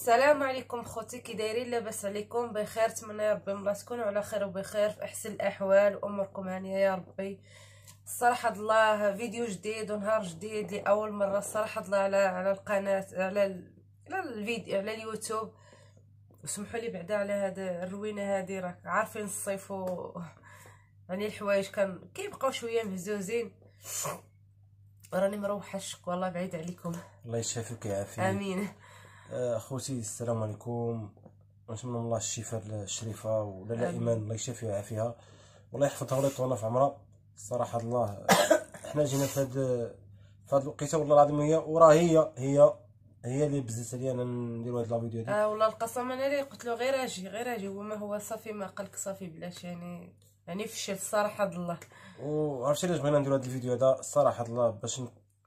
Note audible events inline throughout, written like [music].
السلام عليكم خوتي كي دايرين لاباس عليكم بخير نتمنى ربي الله تكونوا على خير وبخير في احسن الاحوال واموركم هانيه يا ربي الصراحه الله فيديو جديد ونهار جديد لاول مره الصراحه الله على على القناه على على الفيديو على اليوتيوب وسمحوا لي بعدا على هذا الروينه هذه راك عارفين الصيف و [laughs] يعني الحوايج كان كيبقاو شويه مهزوزين راني مروحه الشك والله بعيد عليكم الله يشافيك ويعافيك امين اخوتي آه، السلام عليكم نتمنى من الله الشفاء الشريفه ولاله ايمان الله يشافيها ويعافيها والله يحفظها ولا يطولها في عمرها الصراحه الله حنا جينا في هاد في هاد الوقيته والله العظيم هي وراه هي هي هي اللي بززت عليا انا ندير هاد الفيديو فيديو هادي اه والله القسم انا اللي قلت له غير اجي غير اجي هو ما هو صافي ما قالك صافي بلاش يعني يعني فشل الصراحه الله وعرفتي علاش بغينا نديرو هاد الفيديو هذا الصراحه الله باش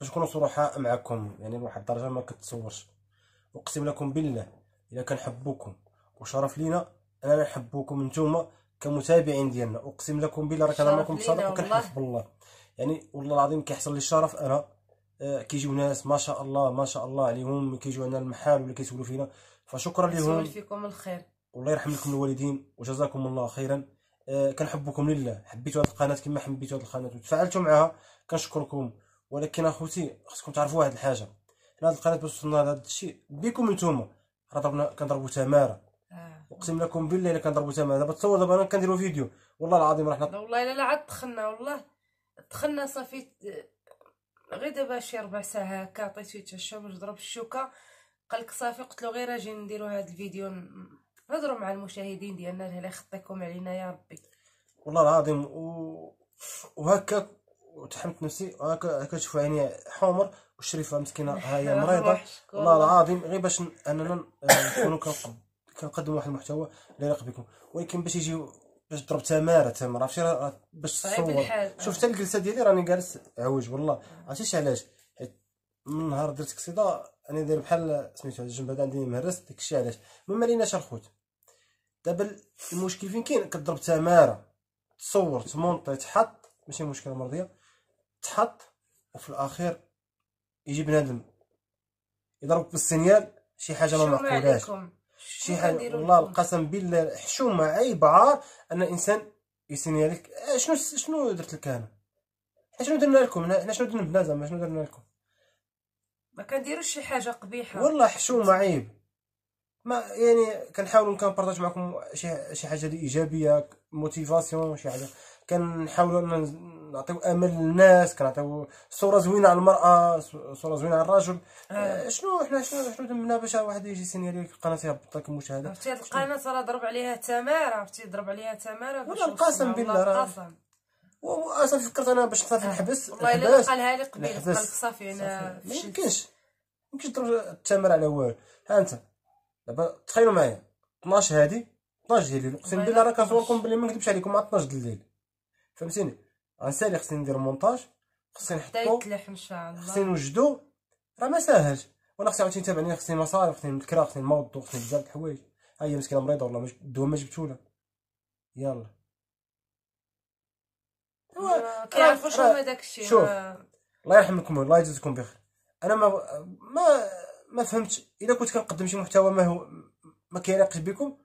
باش نكونوا صراحه معكم يعني لواحد الدرجه ما كتصورش اقسم لكم بالله الا كنحبوكم وشرف لينا انا نحبوكم نتوما كمتابعين ديالنا اقسم لكم بالله راه كنعملكم بصدق وكنحلف بالله يعني والله العظيم كيحصل لي الشرف انا آه، كيجيو ناس ما شاء الله ما شاء الله عليهم كيجيو عندنا المحال ولا كيسولوا فينا فشكرا لهم فيكم الخير والله يرحم لكم الوالدين وجزاكم الله خيرا آه كنحبكم لله حبيتوا هذه القناه كما حبيتوا هذه القناه وتفاعلتوا معها كنشكركم ولكن اخوتي خصكم تعرفوا واحد الحاجه لان القناه باش وصلنا لهذا الشيء بكم نتوما راه ضربنا كنضربوا تماره اقسم آه. لكم بالله الا كنضربوا تماره دابا تصور دابا انا كنديروا فيديو والله العظيم راه حنا والله الا عاد دخلنا والله دخلنا صافي غير دابا شي ربع ساعه هكا عطيتو يتعشى باش ضرب الشوكه قالك صافي قلت له غير اجي نديرو هاد الفيديو نهضروا مع المشاهدين ديالنا الله يخطيكم علينا يا ربي والله العظيم و... وهكا وتحمت نفسي كتشوف عيني حمر والشريفه مسكينه [laughs] ها هي مريضه والله العظيم غير باش اننا نكونوا آه، كنقدموا واحد المحتوى اللي يليق بكم ولكن باش يجيو باش ضرب تماره تماره عرفتي باش تصور شوف حتى الجلسه ديالي راني جالس عوج والله عرفتي علاش من نهار درت كسيدا انا داير بحال سميتو الجنب هذا عندي مهرس داكشي علاش ما ماليناش الخوت دابا المشكل فين كاين كضرب تماره تصور تمونطي تحط ماشي مشكله مرضيه تحط وفي الاخير يجي بنادم يضربك بالسنيال شي حاجه ما معقولاش شي حاجه والله القسم بالله حشومه عيب عار ان الانسان يسنيالك آه، شنو شنو درت لك انا شنو درنا لكم حنا شنو درنا بنادم شنو درنا لكم ما كنديروش شي حاجه قبيحه والله حشومه عيب ما يعني كنحاولوا كنبارطاج معكم شي شي حاجه ايجابيه موتيفاسيون شي حاجه كنحاولوا نعطيو امل للناس كنعطيو صوره زوينه على المراه صوره زوينه على الرجل آه. آه، شنو حنا شنو شنو تمنا باش واحد يجي سينيري القناه يهبط لك المشاهده عرفتي هاد القناه راه ضرب عليها تماره عرفتي ضرب عليها تماره ولا القسم بالله راه القسم اصلا فكرت انا باش نطلع آه. الحبس والله الا قالها لي قبيل قال لك صافي انا ما يمكنش ما يمكنش تضرب التمر على والو ها انت دابا تخيلوا معايا 12 هادي 12 ديال الليل اقسم بالله راه كنصوركم بلي ما نكذبش عليكم مع 12 ديال الليل فهمتيني غنسالي خصني ندير مونتاج خصني نحطو خصني نوجدو راه ما ساهلش وانا خصني عاوتاني تابعني خصني مصاري خصني نكرا خصني نموض خصني بزاف د الحوايج ها هي مسكينه مريضه والله مش... الدواء ما جبتولها يلا كيعرفو شنو هو شوف آه. الله يرحمكم الله يجزيكم بخير انا ما ما ما فهمتش اذا كنت كنقدم شي محتوى ما هو ما كيليقش بكم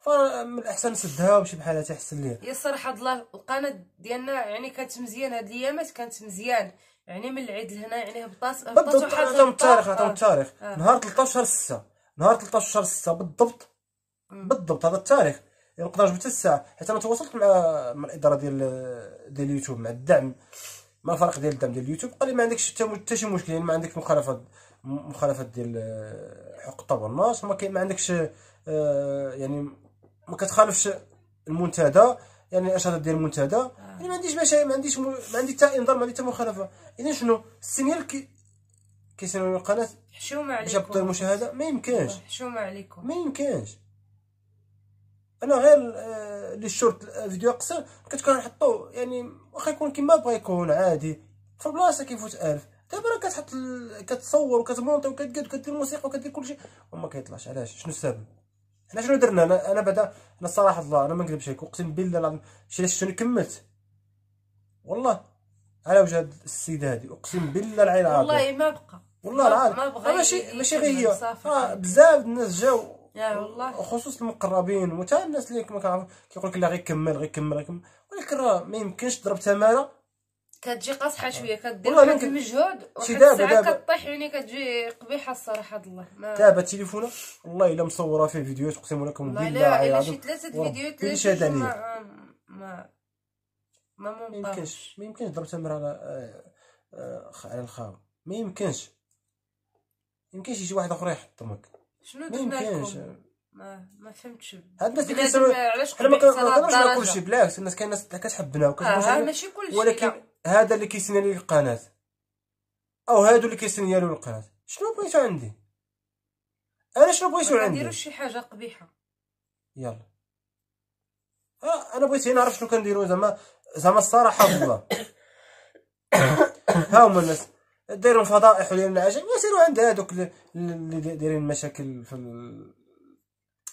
فمن الاحسن نسدها وشي بحالها احسن ليا يا صراحه الله القناه ديالنا يعني كانت مزيان هاد الايامات كانت مزيان يعني من العيد لهنا يعني هبطات بالضبط عطاهم التاريخ عطاهم التاريخ آه. نهار 13 شهر 6 نهار 13 شهر 6 بالضبط بالضبط هذا التاريخ نقدر يعني جبت الساعه حيت انا تواصلت مع مع الاداره ديال ديال اليوتيوب مع الدعم مع الفريق ديال الدعم ديال اليوتيوب قال لي ما عندكش حتى شي مشكل يعني ما عندك مخالفات مخالفات ديال آه، حقوق الطبع الناس ما, ما عندكش آه، يعني ما كتخالفش المنتدى يعني الاشهاد ديال المنتدى آه. يعني ما عنديش مشاكل ما عنديش ما عندي حتى انذار ما عندي حتى مخالفه اذا شنو السينيال كي كيسينيو القناه حشومه عليكم جبت المشاهده ما يمكنش حشومه عليكم ما يمكنش انا غير آه، لي شورت آه، فيديو قصير كنت كنحطو يعني واخا يكون كيما بغا يكون عادي في بلاصه كيفوت ألف دابا راه كتحط كتصور وكتمونطي وكتقد وكدير موسيقى وكدير كلشي وما كيطلعش علاش شنو السبب حنا شنو درنا انا انا بعدا انا الصراحه الله انا ما نكذبش عليك اقسم بالله العظيم شريت شنو كملت والله على وجه السيده هذه اقسم بالله العين العظيم والله ما بقى والله العظيم ماشي ماشي غير هي آه، بزاف الناس جاو يا والله خصوص المقربين وتا الناس اللي كيقول لك لا غير كمل غير كمل غير كمل ولكن راه ما يمكنش تضرب تماره كتجي قاصحه آه. شويه كدير واحد المجهود واحد الساعه كطيح يعني كتجي قبيحه الصراحه هاد الله دابا تليفونه والله الا مصوره فيه فيديوهات اقسم لكم بالله لا الا شي ثلاثه فيديوهات اللي شاد عليا ما ما ما يمكنش ما يمكنش ضرب تمر على آه، آه، على الخاوه ما يمكنش يمكنش يجي واحد اخر يحطمك شنو درنا لكم ما ما فهمتش هاد الناس اللي كيسالوا حنا ما كنهضروش على كلشي بالعكس الناس كاين ناس كتحبنا وكتبغينا ولكن هذا اللي كيسنى لي القناه او هادو اللي كيسنيالو القناه شنو بغيتو عندي انا شنو بغيتو عندي نديرو شي حاجه قبيحه يلا آه انا بغيت هنا نعرف شنو كنديرو زعما زعما الصراحه والله [coughs] ها هما الناس دايرين فضائح ولا العجائب وسيروا عند هادوك اللي دايرين مشاكل في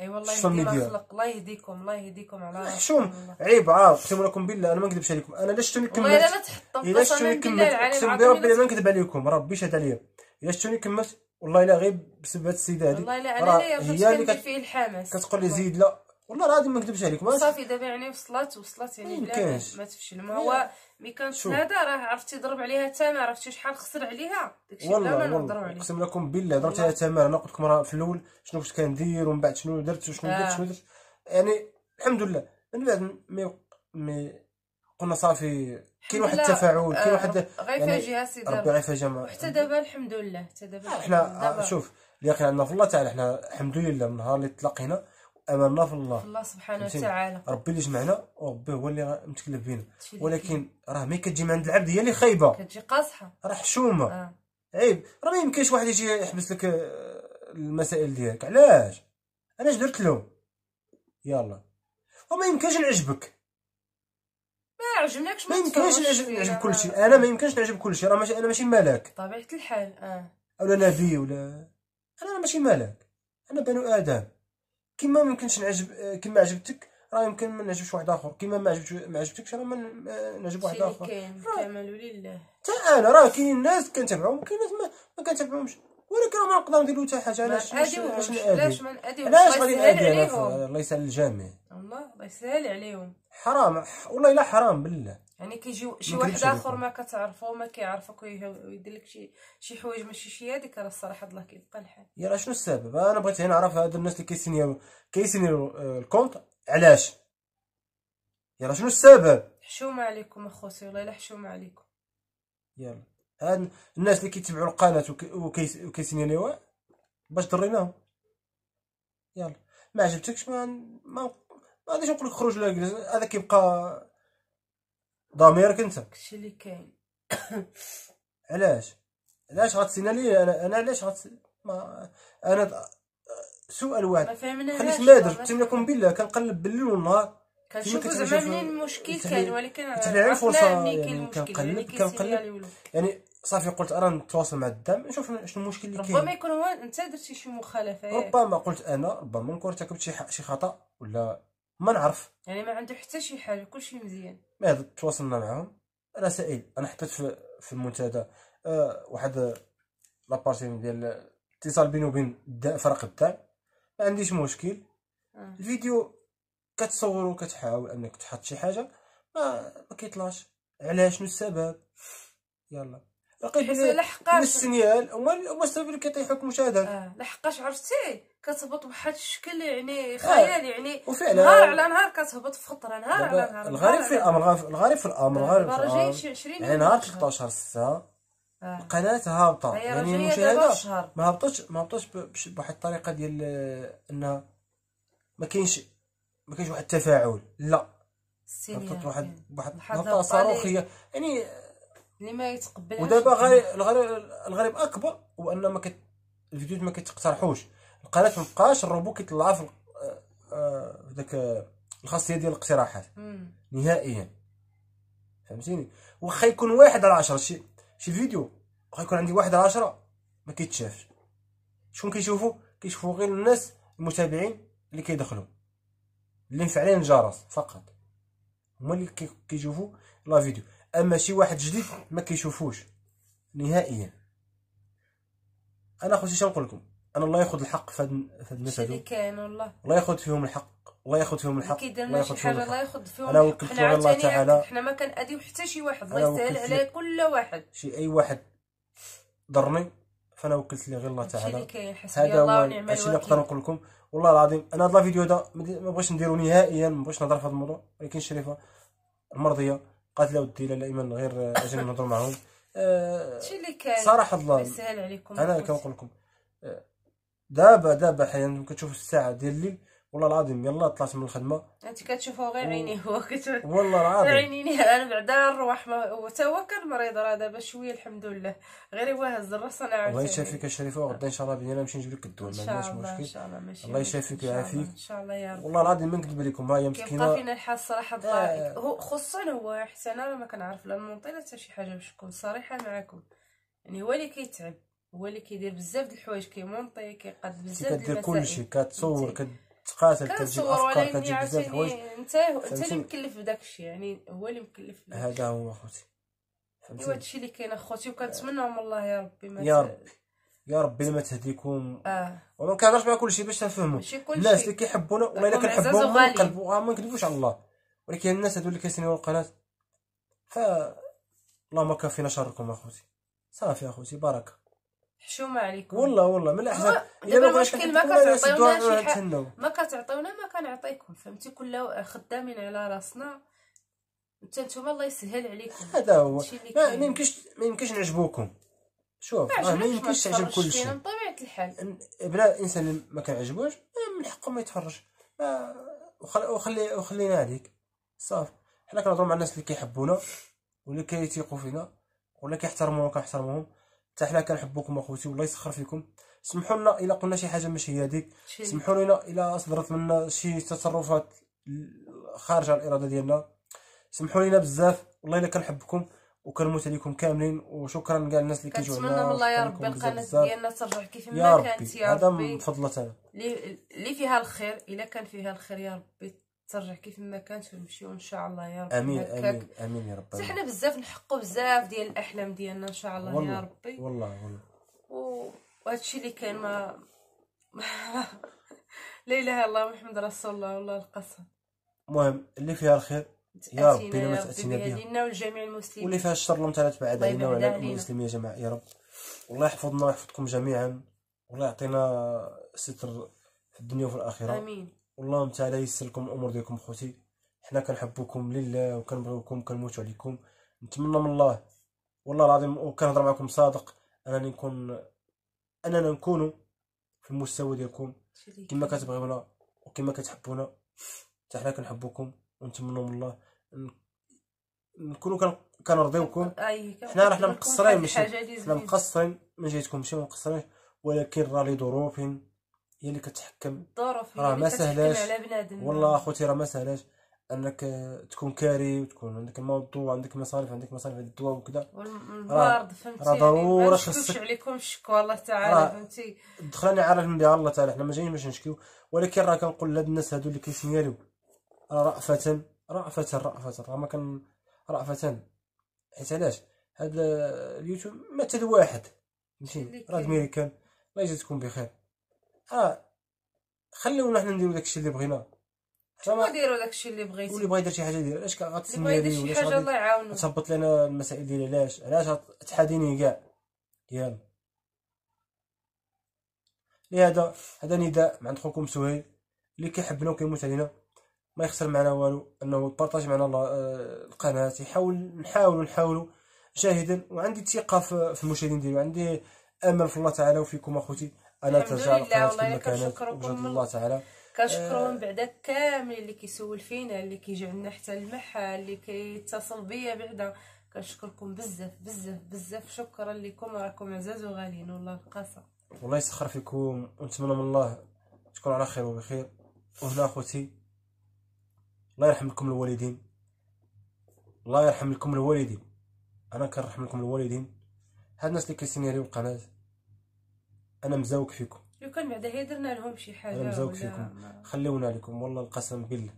اي والله السوشيال الله يهديكم الله يهديكم على شوم عيب عارف اقسم لكم بالله انا ما نكذبش عليكم انا لا شتوني كملت والله انا تحطم الا شفتوني كملت اقسم بربي ما نكذب عليكم ربي شهد عليا الا شتوني كملت والله الا غير بسبب هاد السيده هذه والله الا على هي اللي كتقول لي زيد لا والله العظيم ما نكذبش عليك صافي دابا يعني وصلت وصلت يعني بلا ما تفشل ما هو مي كانت هذا راه عرفتي ضرب عليها تامر عرفتي شحال خسر عليها داكشي بلا ما نهضروا عليه اقسم لكم بالله ضربت عليها تامر انا قلت لكم راه في الاول شنو كنت كندير ومن بعد شنو درت وشنو درت آه. شنو درت يعني الحمد لله من بعد مي مي قلنا صافي كاين واحد التفاعل كاين واحد آه، غير يعني فاجئه ربي غير حتى دابا الحمد لله حتى دابا آه، حنا شوف اللي عندنا في الله تعالى حنا الحمد لله من نهار اللي تلاقينا املنا في الله في الله سبحانه وتعالى ربي اللي جمعنا وربي هو اللي متكلف بينا ولكن راه ملي كتجي من عند العبد هي اللي خايبه كتجي قاصحه راه حشومه آه. عيب راه ما يمكنش واحد يجي يحبس لك آه، المسائل ديالك علاش انا اش درت له يلا وما يمكنش نعجبك ما عجبناكش ما يمكنش نعجب كل كلشي آه. انا ما يمكنش نعجب كلشي راه ماشي انا ماشي ملاك طبيعه الحال اه ولا نبي ولا انا ماشي ملاك انا بنو ادم كما ما يمكنش نعجب كما عجبتك راه يمكن ما نعجبش واحد اخر كما ما عجبتش ما عجبتكش راه ما نعجب واحد اخر كاين لله حتى انا راه كاين ناس كنتبعهم كاين ناس ما, ما كنتبعهمش ولكن ما نقدروا نديروا حتى حاجه علاش علاش علاش علاش غادي نأذي الله يسهل الجميع الله الله يسهل عليهم حرام والله الا حرام بالله يعني كيجيو شي واحد اخر ما كتعرفو ما كيعرفك ويدير لك شي شي حوايج ماشي شي هذيك راه الصراحه الله كيبقى الحال يلا شنو السبب انا بغيت هنا نعرف هاد الناس اللي كيسنيو كيسنيو آه، الكونت علاش يلا شنو السبب حشومه عليكم اخوتي والله الا حشومه عليكم يلا هاد الناس اللي كيتبعوا القناه وكيسينيليوها باش ضريناهم يلا ما عجبتكش ما ما ما غاديش نقول لك خرج ولا جلس هذا كيبقى ضميرك انت داكشي اللي كاين [coughs] علاش علاش لي انا انا علاش غت ما انا سؤال واحد ما درت تم لكم بالله كنقلب بالليل والنهار كنشوفو زعما منين المشكل كان ولكن عرفنا منين كاين يعني المشكل كنقلب يعني كنقلب يعني صافي قلت انا نتواصل مع الدعم نشوف شنو المشكل اللي كاين ربما يكون هو انت درتي شي مخالفه ربما قلت انا ربما نكون ارتكبت شي شي خطا ولا ما نعرف يعني ما عنده حتى شي حاجه كلشي مزيان ماذا تواصلنا معهم رسائل انا حطيت في, في المنتدى أه واحد آه، لابارتي ديال الاتصال بيني وبين فرق الدعم ما عنديش مشكل أه. الفيديو كتصور وكتحاول انك تحط شي حاجه ما, ما كيطلعش علاش شنو السبب يلا باقي حنا لحقاش السنيال هما اللي كيطيحوا لك كمشاهده اه لحقاش عرفتي كتهبط بواحد الشكل يعني آه، خيال آه. يعني وفعلا نهار على نهار كتهبط في خطره نهار على نهار الغريب في الامر الغريب في الامر الغريب في الامر يعني نهار 13 6 آه. القناه هابطه يعني المشاهده ما هبطتش ما هبطتش بواحد الطريقه ديال آه، انها ما كاينش ما كاينش واحد التفاعل لا هبطت واحد واحد هبطه صاروخيه يعني اللي ما يتقبلهاش ودابا الغريب اكبر هو ان ما كت... الفيديوهات ما كتقترحوش القناه ما بقاش الروبو كيطلع في آه، آه، ذاك الخاصيه ديال الاقتراحات نهائيا فهمتيني واخا يكون واحد على عشرة شي شي فيديو واخا يكون عندي واحد على عشرة ما كيتشافش شكون كيشوفو كيشوفو غير الناس المتابعين اللي كيدخلو اللي مفعلين الجرس فقط هما اللي كيشوفو لا فيديو اما شي واحد جديد ما كيشوفوش نهائيا انا خوتي نقول لكم انا الله ياخذ الحق في هاد الناس هادو كاين والله الله ياخذ فيهم الحق الله ياخذ فيهم الحق الله ياخذ فيهم الحق الله ياخذ فيهم انا وكلت على الله تعالى حنا ما كنأديو حتى شي واحد الله يسهل على كل واحد شي اي واحد ضرني فانا وكلت لي غير الله تعالى هذا هو الشيء اللي نقدر نقول لكم والله العظيم انا هاد الفيديو هذا ما بغيتش نديرو نهائيا ما بغيتش نهضر في هذا الموضوع ولكن شريفه المرضيه قاتله والديله الائمه غير اجينا نهضروا معاهم [laughs] هادشي آه، اللي كان صراحه الله يسهل عليكم انا كنقول لكم آه، دابا دابا حاليا كتشوف الساعه ديال الليل والله العظيم يلا طلعت من الخدمه انت كتشوفه غير عيني هو كتشوف والله العظيم غير عينيني انا بعدا الروح نروح حتى هو كان مريض راه دابا شويه الحمد لله غير هو هز الراس انا عاوتاني الله يشافيك يا شريفه وغدا ان شاء الله باذن الله نمشي نجيب لك الدواء ما عندناش مشكل ان شاء الله ماشي الله يشافيك ويعافيك ان شاء الله يا رب والله العظيم ما نكذب عليكم ها هي مسكينه كيبقى فينا الحال الصراحه الله آه. هو خصوصا هو حتى انا ما كنعرف لا المنطي حتى شي حاجه باش نكون صريحه معكم يعني هو اللي كيتعب هو اللي كيدير بزاف د الحوايج كيمونطي كيقاد بزاف د المسائل كدير كلشي كتصور كدير تقاتل تجيب الافكار كنصور بزاف الحوايج انت انت اللي مكلف بداك الشيء يعني هو اللي مكلف هذا هو اخوتي ايوا هادشي اللي كاين اخوتي من الله يا ربي ما يا ربي يا ربي ما تهديكم اه وما كنهضرش مع كلشي باش تفهموا الناس اللي كيحبونا والله الا كنحبهم كنحبوهم وكنبغوا آه، ما نكذبوش على الله ولكن الناس هذو اللي كيسنيو القناه ف اللهم كافينا شركم اخوتي صافي اخوتي بركه حشومه عليكم والله والله من الاحسن دابا المشكل ما كتعطيونا شي ما كتعطيونا ما كنعطيكم فهمتي كل خدامين على راسنا حتى نتوما الله يسهل عليكم هذا هو ما يمكنش ما يمكنش نعجبوكم شوف ما يمكنش تعجب كل شيء بطبيعه الحال بلا انسان ما كنعجبوش من حقه ما يتفرج وخلي وخلينا عليك صافي حنا كنهضروا مع الناس اللي كيحبونا واللي كيتيقوا فينا ولا كيحترمونا وكنحترموهم حتى حنا كنحبوكم اخوتي والله يسخر فيكم سمحوا لنا الا قلنا شي حاجه ماشي هي هذيك سمحوا لنا الا صدرت منا شي تصرفات خارجه الاراده ديالنا سمحوا لنا بزاف والله الا كنحبكم وكنموت عليكم كاملين وشكرا كاع الناس اللي كيجيو عندنا كنتمنى الله يا ربي القناه ديالنا ترجع كيف ما كانت يا ربي هذا من فضلتنا اللي فيها الخير الا كان فيها الخير يا ربي ترجع كيف ما كانت ونمشيو ان شاء الله يا ربي امين امين امين يا رب حنا بزاف نحقوا بزاف ديال الاحلام ديالنا ان شاء الله يا ربي والله والله وهذا الشيء اللي كان ما [laughs] لا اله الا الله محمد رسول الله والله القسم المهم اللي فيها الخير يا ربي لما تاتينا بها المسلمين واللي فيها الشر لم تعالى تبعد علينا وعلى المسلمين يا جماعه يا رب والله يحفظنا ويحفظكم جميعا والله يعطينا ستر في الدنيا وفي الاخره امين والله تعالى يسر الامور ديالكم خوتي حنا كنحبوكم لله وكنبغيوكم كنموتو عليكم نتمنى من الله والله العظيم وكنهضر معكم صادق انني نكون اننا نكونوا في المستوى ديالكم كما كتبغيونا وكما كتحبونا حتى حنا كنحبوكم ونتمنوا من الله نكونوا كنرضيوكم حنا راه حنا مقصرين ماشي حنا مقصرين من جهتكم مقصرين ولكن راه لظروف هي اللي كتحكم الظروف راه ما سهلاش والله اخوتي راه ما سهلاش انك تكون كاري وتكون عندك الموضوع عندك مصاريف عندك مصاريف على الدواء وكذا فهمتي راه يعني؟ ضروره خصك عليكم الشكوى الله تعالى فهمتي دخلنا عارف بها الله تعالى حنا ما جايين باش نشكيو ولكن راه كنقول لهاد الناس هادو اللي كيسمياليو رأفة رأفة رأفة راه ما كان رأفة حيت علاش هاد اليوتيوب مثل واحد فهمتي راه الميريكان الله يجازيكم بخير اه خليونا حنا نديرو داكشي اللي بغينا حتى ما ديروا داكشي اللي بغيتي واللي بغا يدير شي حاجه ديال علاش غتسمي لي ولا شي حاجه الله يعاونو تهبط لينا المسائل ديالي علاش علاش تحاديني كاع ديال لهذا هذا نداء من عند خوكم سهيل اللي كيحبنا وكيموت علينا ما يخسر معنا والو انه بارطاج معنا آه، القناه يحاول نحاولوا نحاولوا جاهدا وعندي ثقه في المشاهدين ديالي وعندي امل في الله تعالى وفيكم اخوتي انا ترجع لقناتكم مكانك وجد الله تعالى كنشكرهم آه. بعدا كاملين اللي كيسول فينا اللي كيجي عندنا حتى المحل اللي كيتصل بيا بعدا كنشكركم بزاف بزاف بزاف شكرا لكم راكم عزاز وغاليين والله القصه والله يسخر فيكم ونتمنى من الله تكون على خير وبخير وهنا اخوتي الله يرحم لكم الوالدين الله يرحم لكم الوالدين انا كنرحم لكم الوالدين هاد الناس اللي كيسينيريو القناه انا مزاوك فيكم لو كان بعدا درنا لهم شي حاجه انا مزاوك فيكم خليونا لكم والله القسم بالله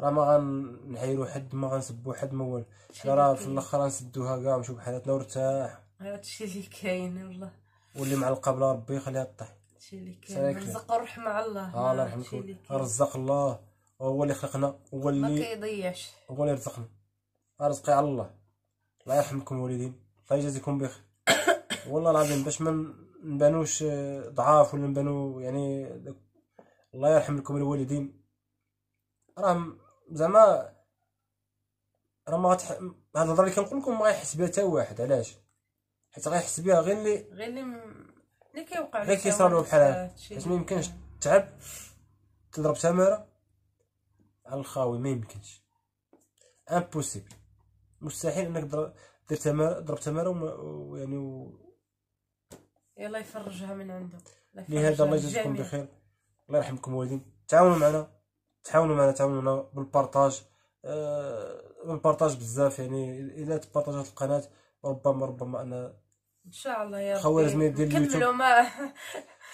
راه ما غنعايرو حد ما غنسبوا حد ما والو راه في الاخر غنسدوها كاع نشوف حياتنا ونرتاح هادشي اللي كاين والله واللي مع القبله ربي يخليها طيح هادشي اللي كاين رزق الرحمه الله آه، الله يرحمكم رزق الله هو اللي خلقنا هو اللي ما كيضيعش هو اللي رزقنا رزقي على الله الله يرحمكم الوالدين الله يجازيكم بخير [coughs] والله العظيم باش من مبانوش ضعاف ولا مبانو يعني الله يرحم لكم الوالدين راهم زعما راه ما هاد الهضره اللي كنقول لكم ما غيحس بها حتى واحد علاش حيت غيحس بها غير اللي غير اللي اللي كيوقع غير كيصرا له بحال هكا حيت ما يمكنش تعب تضرب تماره على الخاوي ما يمكنش امبوسيبل مستحيل انك دير تماره ضرب تماره ويعني و... يعني يلا إيه، يفرجها من عنده لهذا الله يجزيكم بخير الله يرحمكم والدين تعاونوا معنا تعاونوا معنا معنا بالبارطاج أه بالبارطاج بزاف يعني الا تبارطاجات القناه ربما ربما انا ان شاء الله يا ربي خوارزمي ديال اليوتيوب ما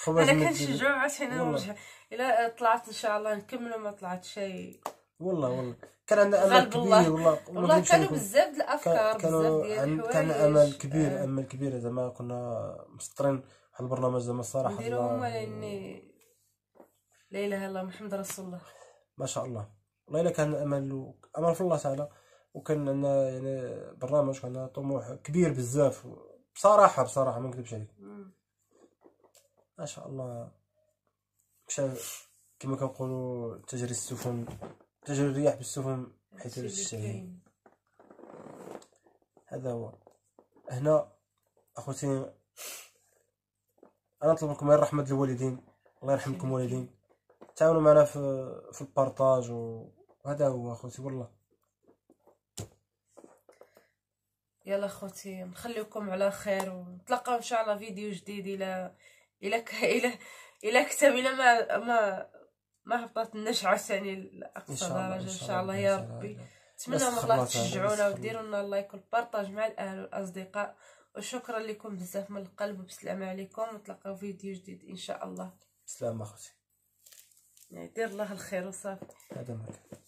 انا كنشجعوا عاوتاني فينا نرجع الى طلعت ان شاء الله نكملوا ما طلعت شيء والله والله كان عندنا امل كبير والله والله, والله كانوا بزاف د الافكار كانوا كان امل كبير آه. امل كبير زعما كنا مسطرين على البرنامج زعما الصراحه نديرو هما لاني لا اله الا الله محمد رسول الله ما شاء الله والله الا كان امل و... امل في الله تعالى وكان عندنا يعني برنامج كان طموح كبير بزاف بصراحه بصراحه ما نكذبش عليك ما شاء الله مشى كما كنقولوا تجري السفن تجري الرياح بالسفن حيث تشتهي هذا هو هنا اخوتي انا نطلب منكم غير رحمه الوالدين الله يرحمكم والدين تعاونوا معنا في في البارطاج وهذا هو اخوتي والله يلا اخوتي نخليكم على خير ونتلاقاو ان شاء الله فيديو جديد الى الى الى الى كتاب الى ما ما ما هبطناش على لاقصى درجه ان شاء الله يا ربي نتمنى من الله تشجعونا وديروا لنا لايك والبارطاج مع الاهل والاصدقاء وشكرا لكم بزاف من القلب وبسلامة عليكم نتلاقاو فيديو جديد ان شاء الله بسلامة اخوتي يدير يعني الله الخير وصافي هذا